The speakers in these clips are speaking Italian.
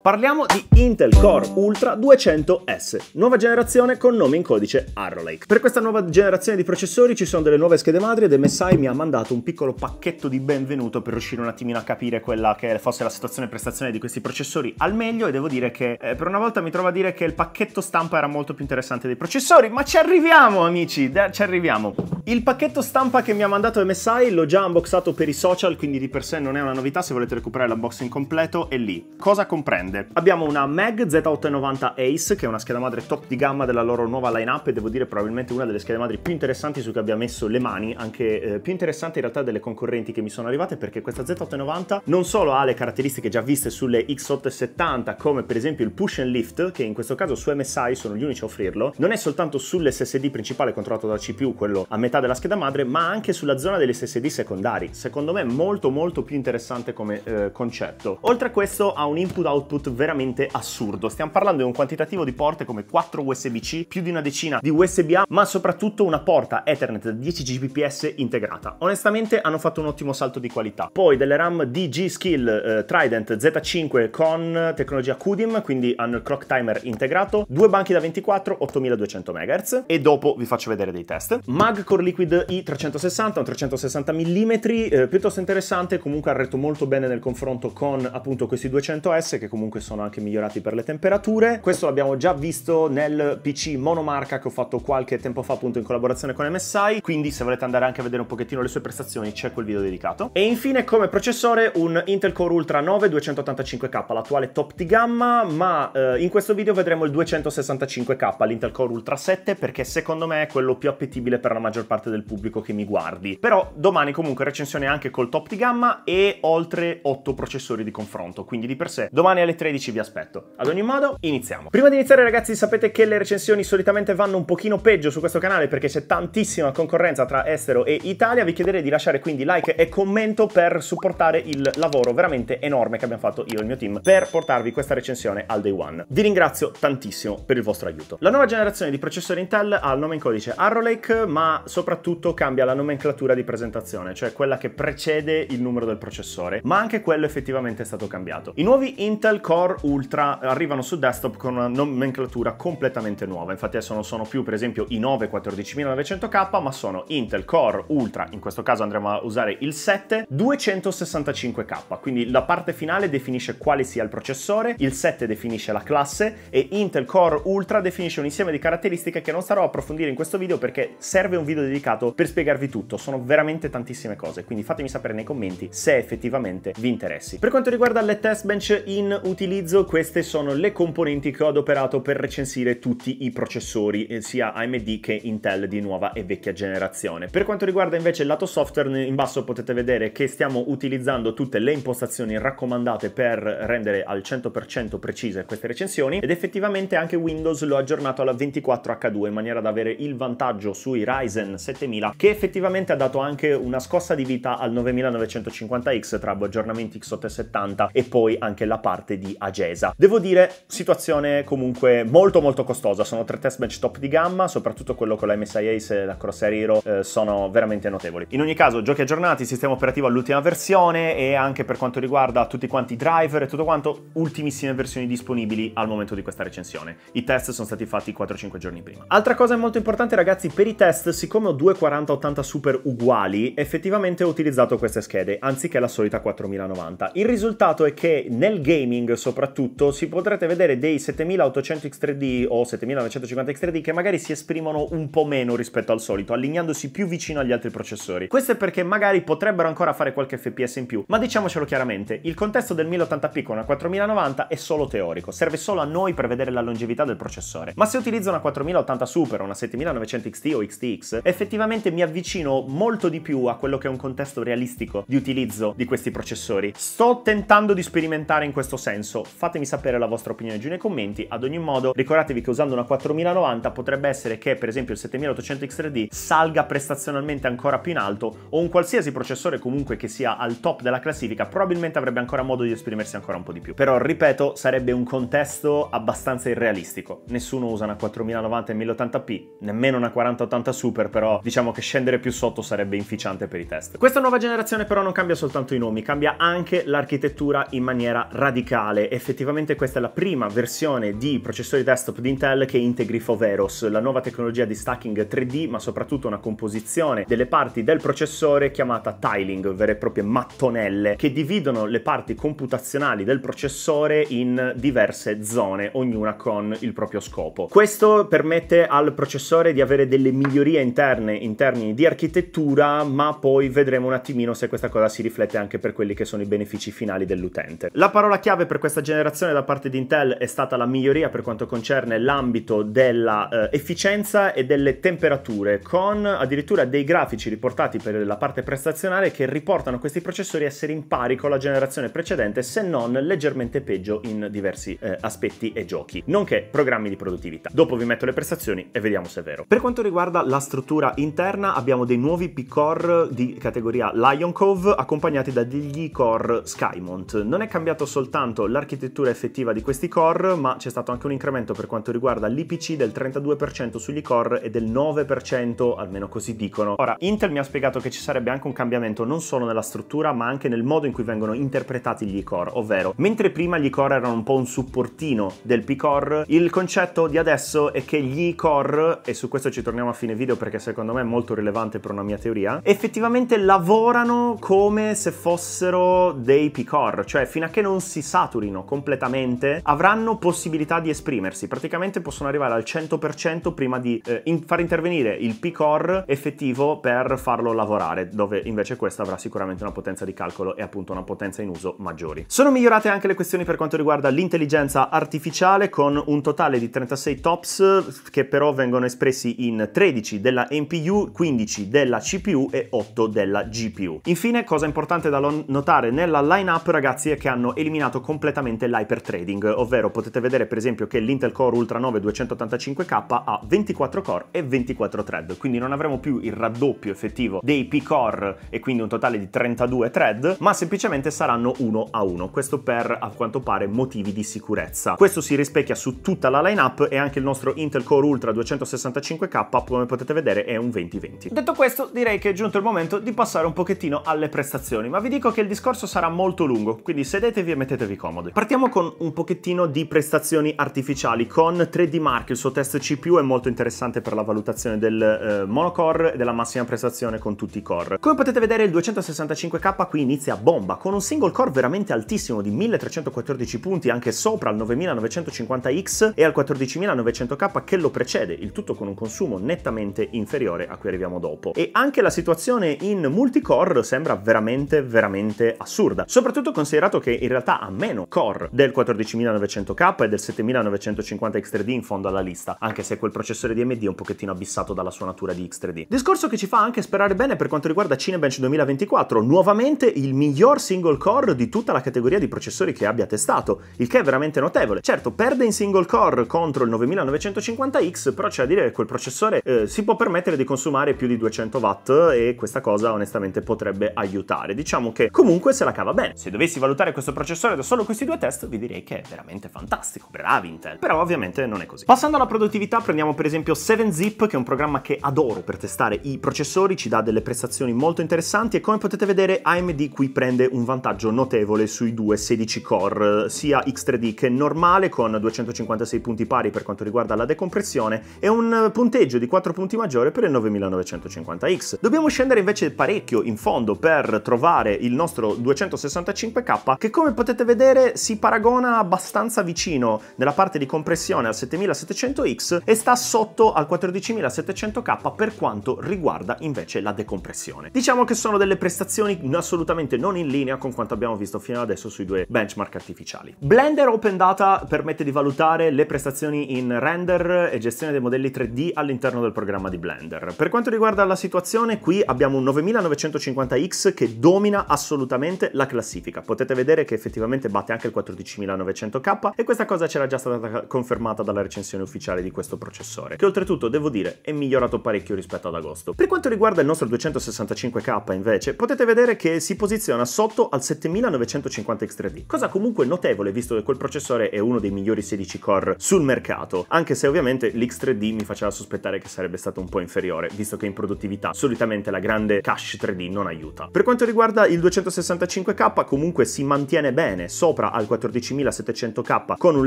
Parliamo di Intel Core Ultra 200S, nuova generazione con nome in codice Arrow Lake. Per questa nuova generazione di processori ci sono delle nuove schede madri ed MSI mi ha mandato un piccolo pacchetto di benvenuto per riuscire un attimino a capire quella che fosse la situazione e prestazione di questi processori al meglio e devo dire che eh, per una volta mi trovo a dire che il pacchetto stampa era molto più interessante dei processori, ma ci arriviamo amici, ci arriviamo. Il pacchetto stampa che mi ha mandato MSI l'ho già unboxato per i social, quindi di per sé non è una novità, se volete recuperare l'unboxing completo è lì. Cosa comprende? grande. Abbiamo una Mag Z890 Ace, che è una scheda madre top di gamma della loro nuova lineup e devo dire probabilmente una delle schede madri più interessanti su cui abbia messo le mani, anche eh, più interessante in realtà delle concorrenti che mi sono arrivate perché questa Z890 non solo ha le caratteristiche già viste sulle X870 come per esempio il push and lift, che in questo caso su MSI sono gli unici a offrirlo, non è soltanto sull'SSD principale controllato dal CPU, quello a metà della scheda madre, ma anche sulla zona degli SSD secondari. Secondo me molto molto più interessante come eh, concetto. Oltre a questo ha un input output output veramente assurdo. Stiamo parlando di un quantitativo di porte come 4 USB-C, più di una decina di USB-A, ma soprattutto una porta Ethernet 10 Gbps integrata. Onestamente hanno fatto un ottimo salto di qualità. Poi delle RAM DG Skill eh, Trident Z5 con tecnologia CUDIM, quindi hanno il clock timer integrato, due banchi da 24, 8200 MHz e dopo vi faccio vedere dei test. Mag Core Liquid i360, un 360 mm, eh, piuttosto interessante, comunque ha retto molto bene nel confronto con appunto questi 200S che comunque comunque sono anche migliorati per le temperature. Questo l'abbiamo già visto nel PC monomarca che ho fatto qualche tempo fa appunto in collaborazione con MSI, quindi se volete andare anche a vedere un pochettino le sue prestazioni c'è quel video dedicato. E infine come processore un Intel Core Ultra 9 285K, l'attuale top di gamma, ma eh, in questo video vedremo il 265K, l'Intel Core Ultra 7, perché secondo me è quello più appetibile per la maggior parte del pubblico che mi guardi. Però domani comunque recensione anche col top di gamma e oltre 8 processori di confronto, quindi di per sé domani alle 2013 vi aspetto. Ad ogni modo, iniziamo. Prima di iniziare ragazzi sapete che le recensioni solitamente vanno un pochino peggio su questo canale perché c'è tantissima concorrenza tra estero e Italia, vi chiederei di lasciare quindi like e commento per supportare il lavoro veramente enorme che abbiamo fatto io e il mio team per portarvi questa recensione al day one. Vi ringrazio tantissimo per il vostro aiuto. La nuova generazione di processori Intel ha il nome in codice Arrow Lake, ma soprattutto cambia la nomenclatura di presentazione, cioè quella che precede il numero del processore, ma anche quello effettivamente è stato cambiato. I nuovi Intel Core Ultra arrivano su desktop con una nomenclatura completamente nuova. Infatti adesso non sono più per esempio i 9 14900K, ma sono Intel Core Ultra, in questo caso andremo a usare il 7 265K. Quindi la parte finale definisce quale sia il processore, il 7 definisce la classe e Intel Core Ultra definisce un insieme di caratteristiche che non starò a approfondire in questo video perché serve un video dedicato per spiegarvi tutto. Sono veramente tantissime cose, quindi fatemi sapere nei commenti se effettivamente vi interessi. Per quanto riguarda le test bench in utilizzo utilizzo queste sono le componenti che ho adoperato per recensire tutti i processori, eh, sia AMD che Intel di nuova e vecchia generazione. Per quanto riguarda invece il lato software, in basso potete vedere che stiamo utilizzando tutte le impostazioni raccomandate per rendere al 100% precise queste recensioni ed effettivamente anche Windows l'ho aggiornato alla 24H2 in maniera da avere il vantaggio sui Ryzen 7000 che effettivamente ha dato anche una scossa di vita al 9950X tra aggiornamenti X870 e poi anche la parte di di Agesa. Devo dire, situazione comunque molto molto costosa, sono tre test match top di gamma, soprattutto quello con la MSI Ace e la Crosshair Hero eh, sono veramente notevoli. In ogni caso, giochi aggiornati, sistema operativo all'ultima versione e anche per quanto riguarda tutti quanti i driver e tutto quanto, ultimissime versioni disponibili al momento di questa recensione. I test sono stati fatti 4-5 giorni prima. Altra cosa molto importante ragazzi, per i test, siccome ho due 4080 Super uguali, effettivamente ho utilizzato queste schede, anziché la solita 4090. Il risultato è che nel gaming soprattutto si potrete vedere dei 7800 X3D o 7950 X3D che magari si esprimono un po' meno rispetto al solito, allineandosi più vicino agli altri processori. Questo è perché magari potrebbero ancora fare qualche FPS in più, ma diciamocelo chiaramente, il contesto del 1080p con una 4090 è solo teorico, serve solo a noi per vedere la longevità del processore. Ma se utilizzo una 4080 Super o una 7900 XT o XTX, effettivamente mi avvicino molto di più a quello che è un contesto realistico di utilizzo di questi processori. Sto tentando di sperimentare in questo senso senso? Fatemi sapere la vostra opinione giù nei commenti, ad ogni modo ricordatevi che usando una 4090 potrebbe essere che per esempio il 7800 X3D salga prestazionalmente ancora più in alto o un qualsiasi processore comunque che sia al top della classifica probabilmente avrebbe ancora modo di esprimersi ancora un po' di più. Però ripeto, sarebbe un contesto abbastanza irrealistico. Nessuno usa una 4090 e 1080p, nemmeno una 4080 Super, però diciamo che scendere più sotto sarebbe inficiante per i test. Questa nuova generazione però non cambia soltanto i nomi, cambia anche l'architettura in maniera radicale generale, effettivamente questa è la prima versione di processori desktop di Intel che integri Foveros, la nuova tecnologia di stacking 3D, ma soprattutto una composizione delle parti del processore chiamata tiling, vere e proprie mattonelle, che dividono le parti computazionali del processore in diverse zone, ognuna con il proprio scopo. Questo permette al processore di avere delle migliorie interne in termini di architettura, ma poi vedremo un attimino se questa cosa si riflette anche per quelli che sono i benefici finali dell'utente. La parola chiave per per questa generazione da parte di Intel è stata la miglioria per quanto concerne l'ambito dell'efficienza eh, e delle temperature, con addirittura dei grafici riportati per la parte prestazionale che riportano questi processori a essere in pari con la generazione precedente, se non leggermente peggio in diversi eh, aspetti e giochi, nonché programmi di produttività. Dopo vi metto le prestazioni e vediamo se è vero. Per quanto riguarda la struttura interna, abbiamo dei nuovi P-Core di categoria Lion Cove accompagnati da degli core Skymont. Non è cambiato soltanto l'architettura effettiva di questi core, ma c'è stato anche un incremento per quanto riguarda l'IPC del 32% sugli core e del 9%, almeno così dicono. Ora, Intel mi ha spiegato che ci sarebbe anche un cambiamento non solo nella struttura, ma anche nel modo in cui vengono interpretati gli core, ovvero, mentre prima gli core erano un po' un supportino del P-core, il concetto di adesso è che gli core, e su questo ci torniamo a fine video perché secondo me è molto rilevante per una mia teoria, effettivamente lavorano come se fossero dei P-core, cioè fino a che non si satura maturino completamente avranno possibilità di esprimersi, praticamente possono arrivare al 100% prima di eh, in far intervenire il P-Core effettivo per farlo lavorare, dove invece questo avrà sicuramente una potenza di calcolo e appunto una potenza in uso maggiori. Sono migliorate anche le questioni per quanto riguarda l'intelligenza artificiale con un totale di 36 TOPS che però vengono espressi in 13 della NPU, 15 della CPU e 8 della GPU. Infine, cosa importante da notare nella lineup ragazzi è che hanno eliminato completamente completamente l'hyper trading, ovvero potete vedere per esempio che l'Intel Core Ultra 9 285K ha 24 core e 24 thread, quindi non avremo più il raddoppio effettivo dei P core e quindi un totale di 32 thread, ma semplicemente saranno uno a uno, questo per a quanto pare motivi di sicurezza. Questo si rispecchia su tutta la lineup e anche il nostro Intel Core Ultra 265K, come potete vedere, è un 2020. Detto questo, direi che è giunto il momento di passare un pochettino alle prestazioni, ma vi dico che il discorso sarà molto lungo, quindi sedetevi e mettetevi comodo comode. Partiamo con un pochettino di prestazioni artificiali. Con 3D Mark il suo test CPU è molto interessante per la valutazione del eh, monocore e della massima prestazione con tutti i core. Come potete vedere il 265K qui inizia a bomba, con un single core veramente altissimo di 1314 punti anche sopra al 9950X e al 14900K che lo precede, il tutto con un consumo nettamente inferiore a cui arriviamo dopo. E anche la situazione in multicore sembra veramente veramente assurda, soprattutto considerato che in realtà ha meno core del 14900K e del 7950 X3D in fondo alla lista, anche se quel processore di AMD è un pochettino abbissato dalla sua natura di X3D. Discorso che ci fa anche sperare bene per quanto riguarda Cinebench 2024, nuovamente il miglior single core di tutta la categoria di processori che abbia testato, il che è veramente notevole. Certo, perde in single core contro il 9950X, però c'è da dire che quel processore eh, si può permettere di consumare più di 200 watt e questa cosa onestamente potrebbe aiutare. Diciamo che comunque se la cava bene. Se dovessi valutare questo processore da solo questi due test vi direi che è veramente fantastico. Bravi Intel. Però ovviamente non è così. Passando alla produttività prendiamo per esempio 7zip che è un programma che adoro per testare i processori, ci dà delle prestazioni molto interessanti e come potete vedere AMD qui prende un vantaggio notevole sui due 16 core, sia X3D che normale con 256 punti pari per quanto riguarda la decompressione e un punteggio di 4 punti maggiore per il 9950X. Dobbiamo scendere invece parecchio in fondo per trovare il nostro 265K che come potete vedere genere si paragona abbastanza vicino nella parte di compressione al 7700X e sta sotto al 14700K per quanto riguarda invece la decompressione. Diciamo che sono delle prestazioni assolutamente non in linea con quanto abbiamo visto fino adesso sui due benchmark artificiali. Blender Open Data permette di valutare le prestazioni in render e gestione dei modelli 3D all'interno del programma di Blender. Per quanto riguarda la situazione, qui abbiamo un 9950X che domina assolutamente la classifica. Potete vedere che effettivamente batte trovate anche il 14900K e questa cosa c'era già stata confermata dalla recensione ufficiale di questo processore, che oltretutto devo dire è migliorato parecchio rispetto ad agosto. Per quanto riguarda il nostro 265K invece, potete vedere che si posiziona sotto al 7950 X3D, cosa comunque notevole visto che quel processore è uno dei migliori 16 core sul mercato, anche se ovviamente l'X3D mi faceva sospettare che sarebbe stato un po' inferiore, visto che in produttività solitamente la grande cache 3D non aiuta. Per quanto riguarda il 265K comunque si mantiene bene sopra sopra al 14700K con un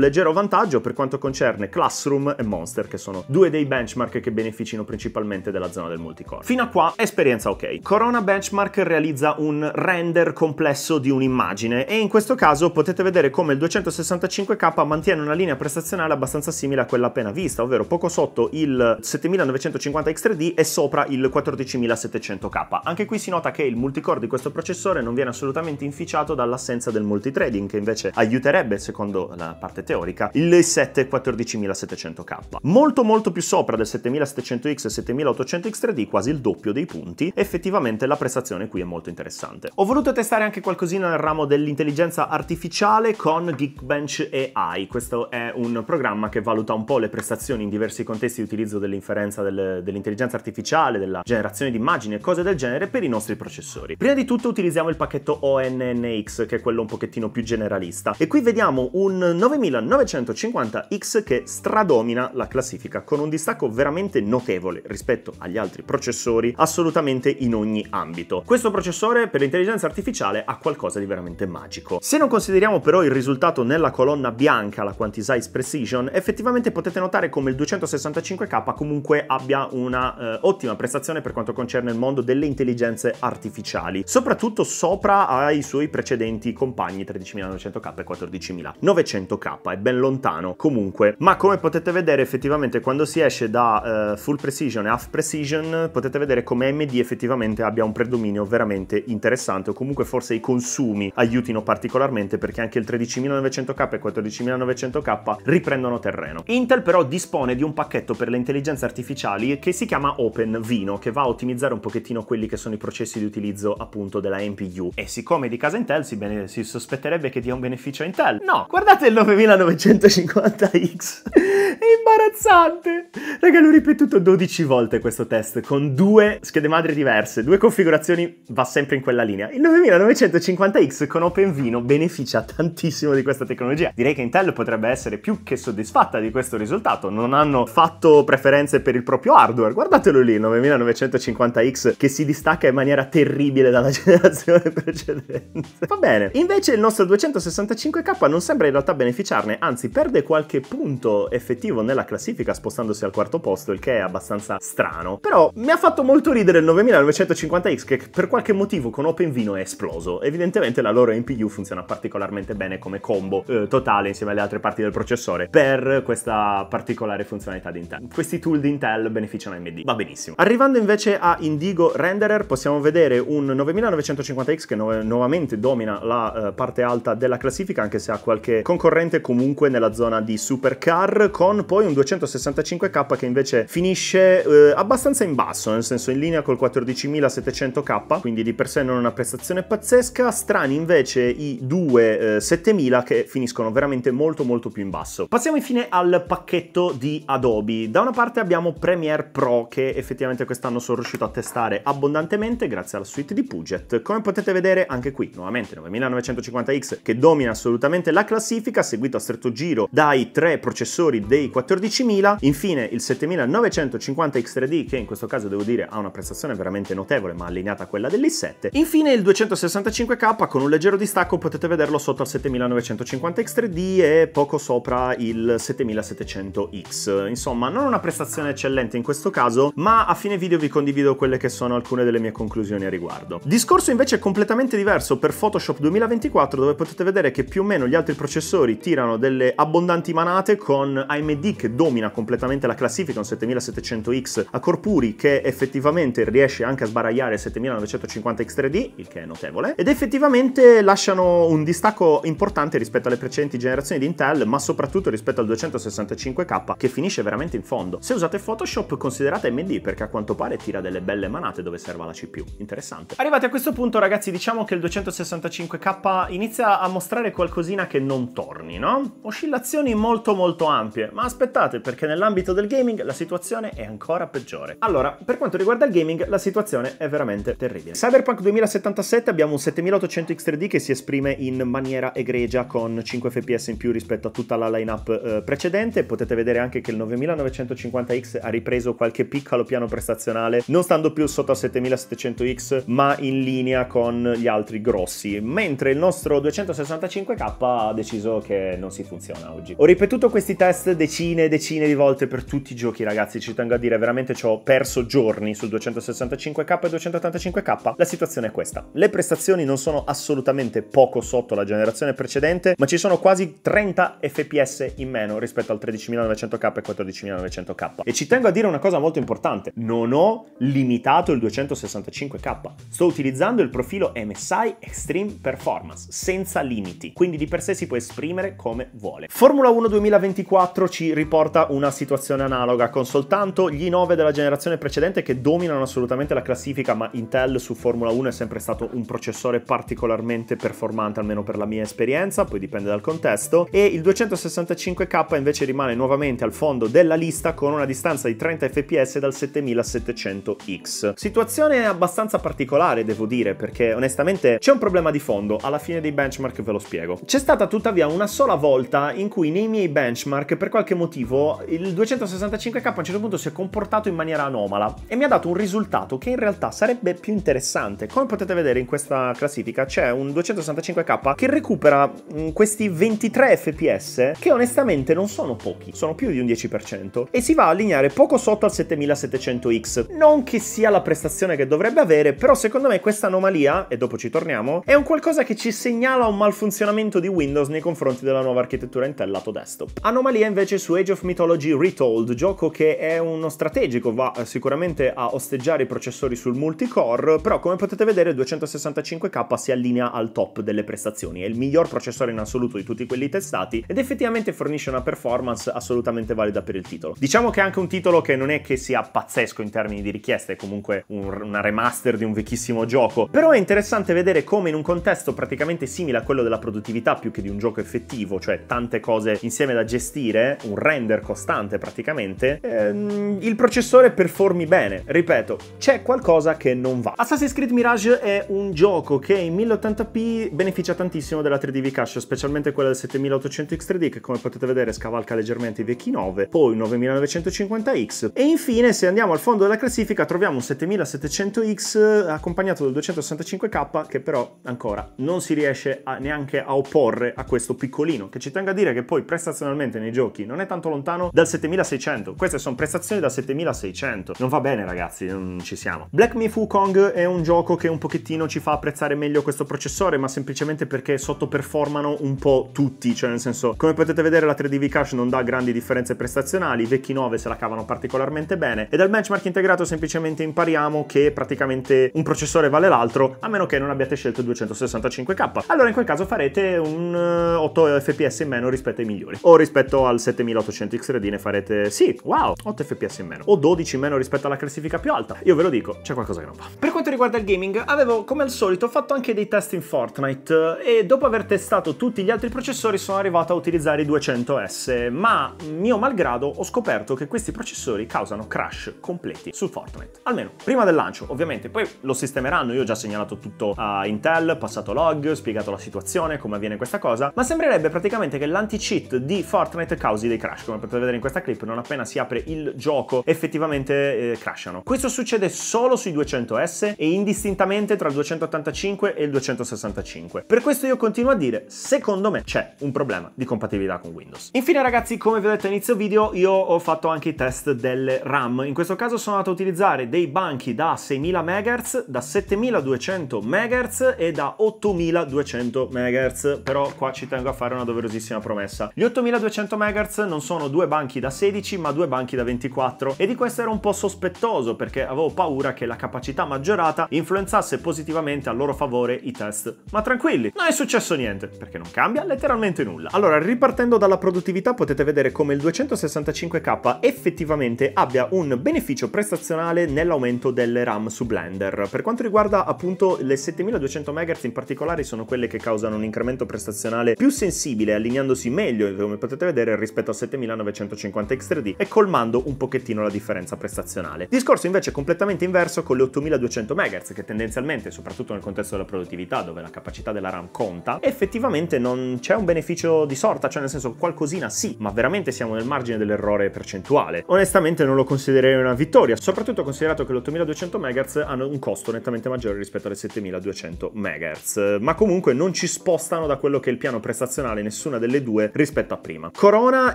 leggero vantaggio per quanto concerne Classroom e Monster che sono due dei benchmark che beneficino principalmente della zona del multicore. Fino a qua esperienza ok. Corona Benchmark realizza un render complesso di un'immagine e in questo caso potete vedere come il 265K mantiene una linea prestazionale abbastanza simile a quella appena vista, ovvero poco sotto il 7950X3D e sopra il 14700K. Anche qui si nota che il multicore di questo processore non viene assolutamente inficiato dall'assenza del multitrading che invece aiuterebbe, secondo la parte teorica, il 7-14700K. Molto molto più sopra del 7700X e 7800X3D, quasi il doppio dei punti, effettivamente la prestazione qui è molto interessante. Ho voluto testare anche qualcosina nel ramo dell'intelligenza artificiale con Geekbench AI. Questo è un programma che valuta un po' le prestazioni in diversi contesti di utilizzo dell'inferenza del, dell'intelligenza artificiale, della generazione di immagini e cose del genere per i nostri processori. Prima di tutto utilizziamo il pacchetto ONNX, che è quello un pochettino più generale generalista. E qui vediamo un 9950X che stradomina la classifica con un distacco veramente notevole rispetto agli altri processori assolutamente in ogni ambito. Questo processore per l'intelligenza artificiale ha qualcosa di veramente magico. Se non consideriamo però il risultato nella colonna bianca, la Quantisize Precision, effettivamente potete notare come il 265K comunque abbia una eh, ottima prestazione per quanto concerne il mondo delle intelligenze artificiali, soprattutto sopra ai suoi precedenti compagni 13900 900k e 14900 k è ben lontano comunque, ma come potete vedere effettivamente quando si esce da uh, full precision e half precision potete vedere come AMD effettivamente abbia un predominio veramente interessante o comunque forse i consumi aiutino particolarmente perché anche il 13900K e 14900K riprendono terreno. Intel però dispone di un pacchetto per le intelligenze artificiali che si chiama Open Vino che va a ottimizzare un pochettino quelli che sono i processi di utilizzo appunto della MPU e siccome di casa Intel si, bene, si sospetterebbe che di abbia un beneficio a Intel. No, guardate il 9950X. È imbarazzante. Raga, l'ho ripetuto 12 volte questo test con due schede madre diverse, due configurazioni, va sempre in quella linea. Il 9950X con OpenVino beneficia tantissimo di questa tecnologia. Direi che Intel potrebbe essere più che soddisfatta di questo risultato. Non hanno fatto preferenze per il proprio hardware. Guardatelo lì, il 9950X che si distacca in maniera terribile dalla generazione precedente. Va bene. Invece il nostro 200 365 k non sembra in realtà beneficiarne, anzi perde qualche punto effettivo nella classifica spostandosi al quarto posto, il che è abbastanza strano. Però mi ha fatto molto ridere il 9950X che per qualche motivo con OpenVino è esploso. Evidentemente la loro MPU funziona particolarmente bene come combo eh, totale insieme alle altre parti del processore per questa particolare funzionalità di Intel. Questi tool di Intel beneficiano AMD, va benissimo. Arrivando invece a Indigo Renderer possiamo vedere un 9950X che nu nuovamente domina la eh, parte alta della classifica, anche se ha qualche concorrente comunque nella zona di supercar, con poi un 265K che invece finisce eh, abbastanza in basso, nel senso in linea col 14700K, quindi di per sé non una prestazione pazzesca, strani invece i due eh, 7000 che finiscono veramente molto molto più in basso. Passiamo infine al pacchetto di Adobe. Da una parte abbiamo Premiere Pro che effettivamente quest'anno sono riuscito a testare abbondantemente grazie alla suite di Puget. Come potete vedere anche qui nuovamente 9950X che che domina assolutamente la classifica, seguito a stretto giro dai tre processori dei 14000, infine il 7950 X3D che in questo caso devo dire ha una prestazione veramente notevole ma allineata a quella dell'i7, infine il 265K con un leggero distacco potete vederlo sotto al 7950 X3D e poco sopra il 7700X, insomma non una prestazione eccellente in questo caso ma a fine video vi condivido quelle che sono alcune delle mie conclusioni a riguardo. Discorso invece completamente diverso per Photoshop 2024 dove potete potete vedere che più o meno gli altri processori tirano delle abbondanti manate con AMD che domina completamente la classifica, un 7700X a corpuri che effettivamente riesce anche a sbaragliare il 7950X3D, il che è notevole, ed effettivamente lasciano un distacco importante rispetto alle precedenti generazioni di Intel, ma soprattutto rispetto al 265K che finisce veramente in fondo. Se usate Photoshop considerate AMD perché a quanto pare tira delle belle manate dove serva la CPU, interessante. Arrivati a questo punto ragazzi diciamo che il 265K inizia a mostrare qualcosina che non torni, no? Oscillazioni molto molto ampie, ma aspettate perché nell'ambito del gaming la situazione è ancora peggiore. Allora, per quanto riguarda il gaming la situazione è veramente terribile. Cyberpunk 2077 abbiamo un 7800 X3D che si esprime in maniera egregia con 5 fps in più rispetto a tutta la lineup eh, precedente, potete vedere anche che il 9950X ha ripreso qualche piccolo piano prestazionale, non stando più sotto a 7700X ma in linea con gli altri grossi, mentre il nostro 260 65K ha deciso che non si funziona oggi. Ho ripetuto questi test decine e decine di volte per tutti i giochi, ragazzi, ci tengo a dire, veramente ci ho perso giorni sul 265K e 285K. La situazione è questa. Le prestazioni non sono assolutamente poco sotto la generazione precedente, ma ci sono quasi 30 fps in meno rispetto al 13900K e 14900K. E ci tengo a dire una cosa molto importante, non ho limitato il 265K, sto utilizzando il profilo MSI Extreme Performance senza limitare limiti, quindi di per sé si può esprimere come vuole. Formula 1 2024 ci riporta una situazione analoga, con soltanto gli 9 della generazione precedente che dominano assolutamente la classifica, ma Intel su Formula 1 è sempre stato un processore particolarmente performante, almeno per la mia esperienza, poi dipende dal contesto, e il 265K invece rimane nuovamente al fondo della lista con una distanza di 30 fps dal 7700X. Situazione abbastanza particolare, devo dire, perché onestamente c'è un problema di fondo, alla fine dei benchmark ve lo spiego. C'è stata tuttavia una sola volta in cui nei miei benchmark per qualche motivo il 265K a un certo punto si è comportato in maniera anomala e mi ha dato un risultato che in realtà sarebbe più interessante. Come potete vedere in questa classifica c'è un 265K che recupera mm, questi 23 fps che onestamente non sono pochi, sono più di un 10% e si va a allineare poco sotto al 7700X. Non che sia la prestazione che dovrebbe avere, però secondo me questa anomalia, e dopo ci torniamo, è un qualcosa che ci segnala un mal al funzionamento di Windows nei confronti della nuova architettura Intel lato desktop. Anomalia invece su Age of Mythology Retold, gioco che è uno strategico, va eh, sicuramente a osteggiare i processori sul multicore, però come potete vedere il 265K si allinea al top delle prestazioni, è il miglior processore in assoluto di tutti quelli testati ed effettivamente fornisce una performance assolutamente valida per il titolo. Diciamo che è anche un titolo che non è che sia pazzesco in termini di richieste, è comunque un, una remaster di un vecchissimo gioco, però è interessante vedere come in un contesto praticamente simile a quello quello della produttività più che di un gioco effettivo, cioè tante cose insieme da gestire, un render costante praticamente, ehm, il processore performi bene. Ripeto, c'è qualcosa che non va. Assassin's Creed Mirage è un gioco che in 1080p beneficia tantissimo della 3 d v Cache, specialmente quella del 7800X3D che come potete vedere scavalca leggermente i vecchi 9, poi 9950X e infine se andiamo al fondo della classifica troviamo un 7700X accompagnato dal 265K che però ancora non si riesce a neanche a opporre a questo piccolino, che ci tengo a dire che poi prestazionalmente nei giochi non è tanto lontano dal 7600. Queste sono prestazioni da 7600. Non va bene ragazzi, non ci siamo. Black Me Kong è un gioco che un pochettino ci fa apprezzare meglio questo processore, ma semplicemente perché sottoperformano un po' tutti, cioè nel senso, come potete vedere la 3DV Cache non dà grandi differenze prestazionali, i vecchi 9 se la cavano particolarmente bene e dal benchmark integrato semplicemente impariamo che praticamente un processore vale l'altro, a meno che non abbiate scelto il 265K. Allora in quel caso caso farete un 8 eh, fps in meno rispetto ai migliori. O rispetto al 7800 XRD ne farete, sì, wow, 8 fps in meno. O 12 in meno rispetto alla classifica più alta. Io ve lo dico, c'è qualcosa che non va. Per quanto riguarda il gaming, avevo come al solito fatto anche dei test in Fortnite e dopo aver testato tutti gli altri processori sono arrivato a utilizzare i 200S, ma mio malgrado ho scoperto che questi processori causano crash completi su Fortnite. Almeno prima del lancio, ovviamente. Poi lo sistemeranno, io ho già segnalato tutto a Intel, passato log, spiegato la situazione situazione, come avviene questa cosa, ma sembrerebbe praticamente che l'anti-cheat di Fortnite causi dei crash, come potete vedere in questa clip, non appena si apre il gioco effettivamente eh, crashano. Questo succede solo sui 200S e indistintamente tra il 285 e il 265. Per questo io continuo a dire, secondo me c'è un problema di compatibilità con Windows. Infine ragazzi, come vi ho detto all'inizio video, io ho fatto anche i test delle RAM. In questo caso sono andato a utilizzare dei banchi da 6000 MHz, da 7200 MHz e da 8200 MHz, però qua ci tengo a fare una doverosissima promessa. Gli 8200 MHz non sono due banchi da 16 ma due banchi da 24 e di questo ero un po' sospettoso perché avevo paura che la capacità maggiorata influenzasse positivamente a loro favore i test. Ma tranquilli, non è successo niente perché non cambia letteralmente nulla. Allora, ripartendo dalla produttività potete vedere come il 265K effettivamente abbia un beneficio prestazionale nell'aumento delle RAM su Blender. Per quanto riguarda appunto le 7200 MHz in particolare sono quelle che causano riposano un incremento prestazionale più sensibile, allineandosi meglio, come potete vedere, rispetto a 7950 X3D e colmando un pochettino la differenza prestazionale. Discorso invece completamente inverso con le 8200 MHz, che tendenzialmente, soprattutto nel contesto della produttività, dove la capacità della RAM conta, effettivamente non c'è un beneficio di sorta, cioè nel senso qualcosina sì, ma veramente siamo nel margine dell'errore percentuale. Onestamente non lo considererei una vittoria, soprattutto considerato che le 8200 MHz hanno un costo nettamente maggiore rispetto alle 7200 MHz, ma comunque non ci spostano da quello che è il piano prestazionale, nessuna delle due, rispetto a prima. Corona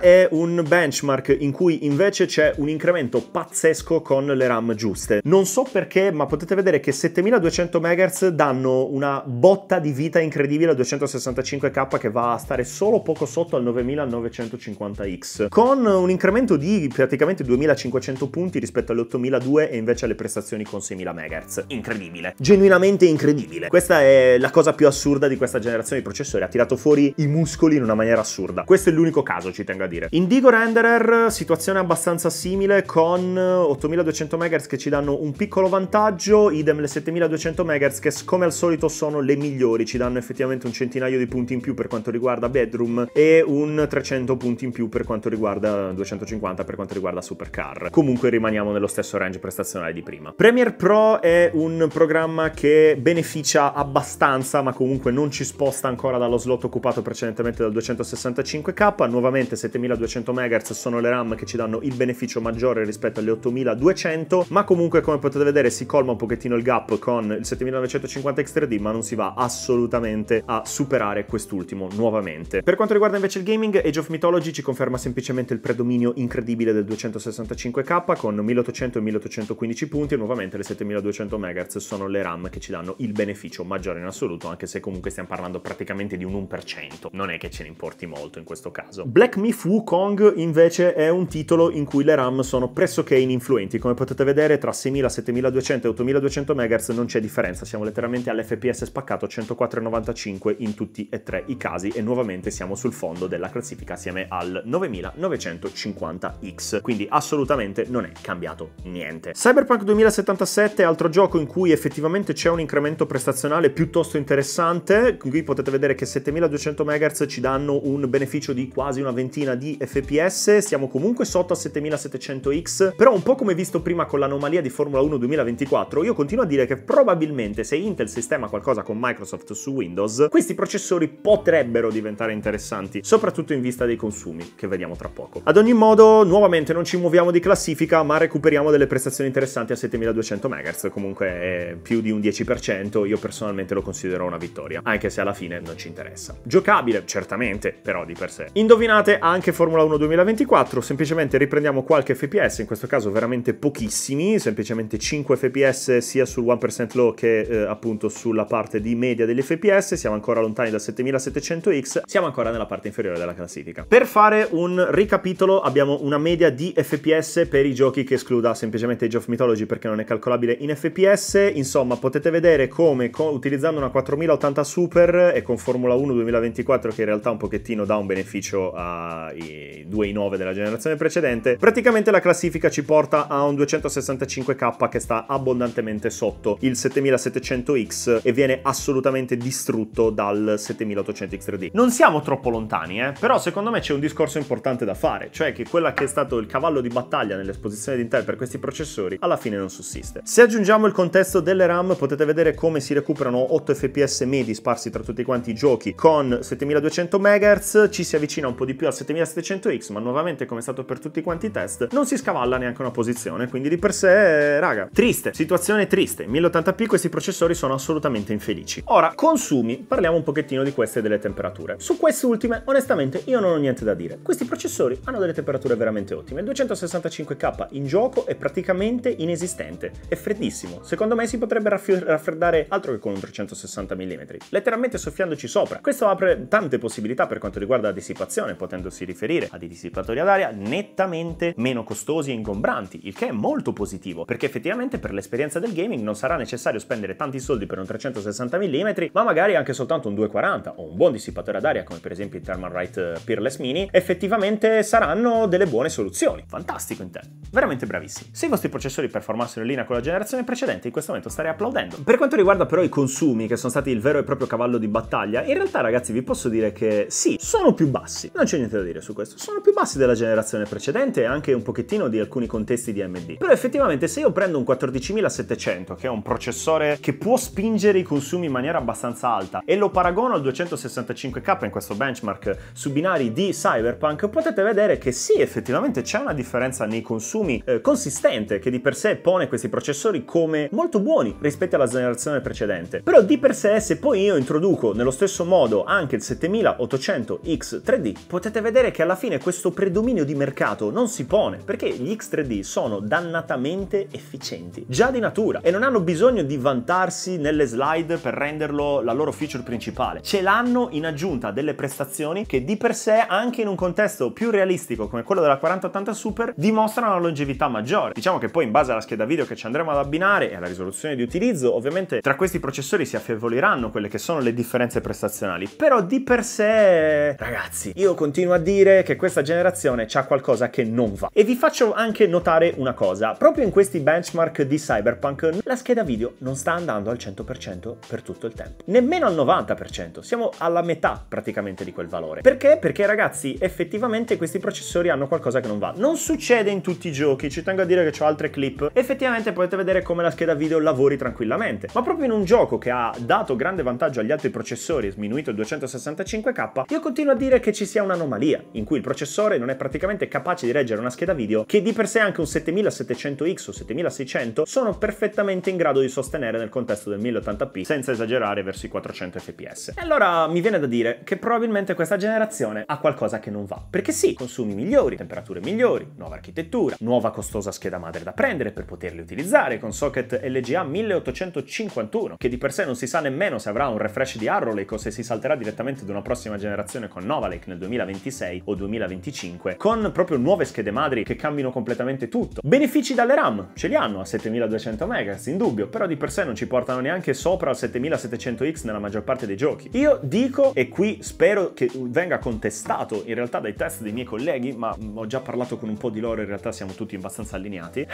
è un benchmark in cui invece c'è un incremento pazzesco con le RAM giuste. Non so perché, ma potete vedere che 7200 MHz danno una botta di vita incredibile a 265K che va a stare solo poco sotto al 9950X, con un incremento di praticamente 2500 punti rispetto alle 8002 e invece alle prestazioni con 6000 MHz. Incredibile. Genuinamente incredibile. Questa è la cosa più assurda di questa generazione generazione di processori ha tirato fuori i muscoli in una maniera assurda. Questo è l'unico caso, ci tengo a dire. Indigo Renderer, situazione abbastanza simile con 8200 MHz che ci danno un piccolo vantaggio, idem le 7200 MHz che come al solito sono le migliori, ci danno effettivamente un centinaio di punti in più per quanto riguarda Bedroom e un 300 punti in più per quanto riguarda 250 per quanto riguarda Supercar. Comunque rimaniamo nello stesso range prestazionale di prima. Premiere Pro è un programma che beneficia abbastanza, ma comunque non ci sposta ancora dallo slot occupato precedentemente dal 265K, nuovamente 7200 MHz sono le RAM che ci danno il beneficio maggiore rispetto alle 8200, ma comunque come potete vedere si colma un pochettino il gap con il 7950 X3D, ma non si va assolutamente a superare quest'ultimo nuovamente. Per quanto riguarda invece il gaming, Age of Mythology ci conferma semplicemente il predominio incredibile del 265K con 1800 e 1815 punti e nuovamente le 7200 MHz sono le RAM che ci danno il beneficio maggiore in assoluto, anche se comunque stiamo parlando parlando praticamente di un 1%, non è che ce ne importi molto in questo caso. Black Myth Wukong invece è un titolo in cui le RAM sono pressoché ininfluenti, come potete vedere tra 6000, 7200 e 8200 MHz non c'è differenza, siamo letteralmente all'FPS spaccato 104,95 in tutti e tre i casi e nuovamente siamo sul fondo della classifica assieme al 9950X, quindi assolutamente non è cambiato niente. Cyberpunk 2077 è altro gioco in cui effettivamente c'è un incremento prestazionale piuttosto interessante, qui potete vedere che 7200 MHz ci danno un beneficio di quasi una ventina di fps, siamo comunque sotto a 7700X, però un po' come visto prima con l'anomalia di Formula 1 2024, io continuo a dire che probabilmente se Intel sistema qualcosa con Microsoft su Windows, questi processori potrebbero diventare interessanti, soprattutto in vista dei consumi, che vediamo tra poco. Ad ogni modo, nuovamente non ci muoviamo di classifica, ma recuperiamo delle prestazioni interessanti a 7200 MHz, comunque più di un 10%, io personalmente lo considero una vittoria, anche se se alla fine non ci interessa. Giocabile, certamente, però di per sé. Indovinate anche Formula 1 2024, semplicemente riprendiamo qualche FPS, in questo caso veramente pochissimi, semplicemente 5 FPS sia sul 1% low che eh, appunto sulla parte di media degli FPS, siamo ancora lontani da 7700X, siamo ancora nella parte inferiore della classifica. Per fare un ricapitolo abbiamo una media di FPS per i giochi che escluda semplicemente Age of Mythology perché non è calcolabile in FPS, insomma potete vedere come co utilizzando una 4080 Super Sauber e con Formula 1 2024 che in realtà un pochettino dà un beneficio ai 2 i 9 della generazione precedente, praticamente la classifica ci porta a un 265k che sta abbondantemente sotto il 7700X e viene assolutamente distrutto dal 7800X3D. Non siamo troppo lontani, eh? però secondo me c'è un discorso importante da fare, cioè che quella che è stato il cavallo di battaglia nell'esposizione di Intel per questi processori alla fine non sussiste. Se aggiungiamo il contesto delle RAM potete vedere come si recuperano 8 fps medi sparsi tra tra tutti quanti i giochi con 7200 MHz, ci si avvicina un po' di più al 7700X, ma nuovamente come è stato per tutti quanti i test, non si scavalla neanche una posizione, quindi di per sé, eh, raga, triste, situazione triste. 1080p questi processori sono assolutamente infelici. Ora, consumi, parliamo un pochettino di queste e delle temperature. Su queste ultime, onestamente, io non ho niente da dire. Questi processori hanno delle temperature veramente ottime. 265K in gioco è praticamente inesistente, è freddissimo. Secondo me si potrebbe raffreddare altro che con un 360 mm. Letteralmente semplicemente soffiandoci sopra. Questo apre tante possibilità per quanto riguarda la dissipazione, potendosi riferire a dei dissipatori ad aria nettamente meno costosi e ingombranti, il che è molto positivo, perché effettivamente per l'esperienza del gaming non sarà necessario spendere tanti soldi per un 360 mm, ma magari anche soltanto un 240 o un buon dissipatore ad aria come per esempio il Thermalright eh, Peerless Mini, effettivamente saranno delle buone soluzioni. Fantastico in te, veramente bravissimi. Se i vostri processori performassero in linea con la generazione precedente, in questo momento starei applaudendo. Per quanto riguarda però i consumi, che sono stati il vero e proprio cavallo cavallo di battaglia, in realtà ragazzi vi posso dire che sì, sono più bassi, non c'è niente da dire su questo, sono più bassi della generazione precedente e anche un pochettino di alcuni contesti di AMD. Però effettivamente se io prendo un 14700, che è un processore che può spingere i consumi in maniera abbastanza alta, e lo paragono al 265K in questo benchmark su binari di Cyberpunk, potete vedere che sì, effettivamente c'è una differenza nei consumi eh, consistente che di per sé pone questi processori come molto buoni rispetto alla generazione precedente. Però di per sé se poi io introduco riproduco nello stesso modo anche il 7800X3D, potete vedere che alla fine questo predominio di mercato non si pone, perché gli X3D sono dannatamente efficienti, già di natura, e non hanno bisogno di vantarsi nelle slide per renderlo la loro feature principale. Ce l'hanno in aggiunta delle prestazioni che di per sé, anche in un contesto più realistico come quello della 4080 Super, dimostrano una longevità maggiore. Diciamo che poi in base alla scheda video che ci andremo ad abbinare e alla risoluzione di utilizzo, ovviamente tra questi processori si affievoliranno quelle che sono le le differenze prestazionali. Però di per sé, ragazzi, io continuo a dire che questa generazione ha qualcosa che non va. E vi faccio anche notare una cosa, proprio in questi benchmark di Cyberpunk la scheda video non sta andando al 100% per tutto il tempo, nemmeno al 90%, siamo alla metà praticamente di quel valore. Perché? Perché ragazzi effettivamente questi processori hanno qualcosa che non va. Non succede in tutti i giochi, ci tengo a dire che ho altre clip, effettivamente potete vedere come la scheda video lavori tranquillamente, ma proprio in un gioco che ha dato grande vantaggio agli altri cambiato i processori e sminuito il 265K, io continuo a dire che ci sia un'anomalia, in cui il processore non è praticamente capace di reggere una scheda video che di per sé anche un 7700X o 7600 sono perfettamente in grado di sostenere nel contesto del 1080p, senza esagerare verso i 400 fps. E allora mi viene da dire che probabilmente questa generazione ha qualcosa che non va, perché sì, consumi migliori, temperature migliori, nuova architettura, nuova costosa scheda madre da prendere per poterli utilizzare con socket LGA 1851, che di per sé non si sa nemmeno se avrà un refresh crash di Harrowlake o se si salterà direttamente ad una prossima generazione con Nova Lake nel 2026 o 2025, con proprio nuove schede madri che cambino completamente tutto. Benefici dalle RAM, ce li hanno a 7200 MHz, in dubbio, però di per sé non ci portano neanche sopra al 7700X nella maggior parte dei giochi. Io dico, e qui spero che venga contestato in realtà dai test dei miei colleghi, ma ho già parlato con un po' di loro, in realtà siamo tutti abbastanza allineati,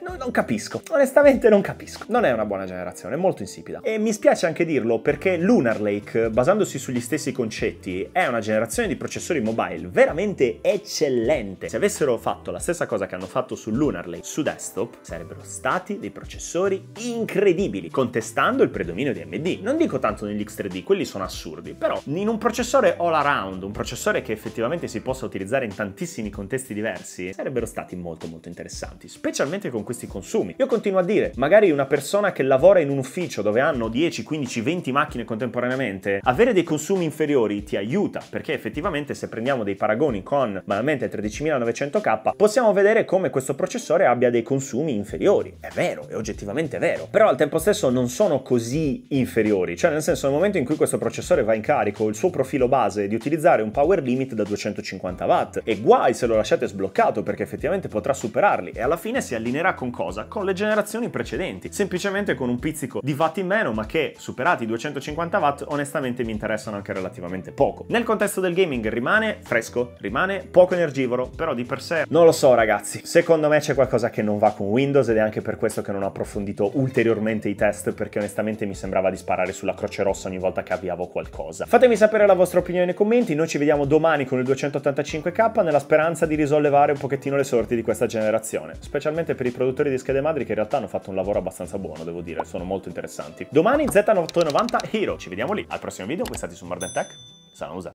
no, non capisco, onestamente non capisco. Non è una buona generazione, è molto insipida. E mi spiace anche dirlo perché lui Lunar Lake, basandosi sugli stessi concetti, è una generazione di processori mobile veramente eccellente. Se avessero fatto la stessa cosa che hanno fatto su Lunar Lake su desktop, sarebbero stati dei processori incredibili, contestando il predominio di AMD. Non dico tanto negli X3D, quelli sono assurdi, però in un processore all around, un processore che effettivamente si possa utilizzare in tantissimi contesti diversi, sarebbero stati molto molto interessanti, specialmente con questi consumi. Io continuo a dire, magari una persona che lavora in un ufficio dove hanno 10, 15, 20 macchine con contemporaneamente, avere dei consumi inferiori ti aiuta perché effettivamente se prendiamo dei paragoni con banalmente 13900K possiamo vedere come questo processore abbia dei consumi inferiori. È vero, è oggettivamente vero, però al tempo stesso non sono così inferiori, cioè nel senso nel momento in cui questo processore va in carico il suo profilo base è di utilizzare un power limit da 250 watt e guai se lo lasciate sbloccato perché effettivamente potrà superarli e alla fine si allineerà con cosa? Con le generazioni precedenti, semplicemente con un pizzico di watt in meno ma che superati i 250 50 watt onestamente mi interessano anche relativamente poco. Nel contesto del gaming rimane fresco, rimane poco energivoro, però di per sé non lo so ragazzi. Secondo me c'è qualcosa che non va con Windows ed è anche per questo che non ho approfondito ulteriormente i test perché onestamente mi sembrava di sparare sulla croce rossa ogni volta che avviavo qualcosa. Fatemi sapere la vostra opinione nei commenti, noi ci vediamo domani con il 285k nella speranza di risollevare un pochettino le sorti di questa generazione, specialmente per i produttori di schede madri che in realtà hanno fatto un lavoro abbastanza buono, devo dire, sono molto interessanti. Domani z 890 Hero ci vediamo lì. Al prossimo video, voi state su Morden Tech, Salam USA.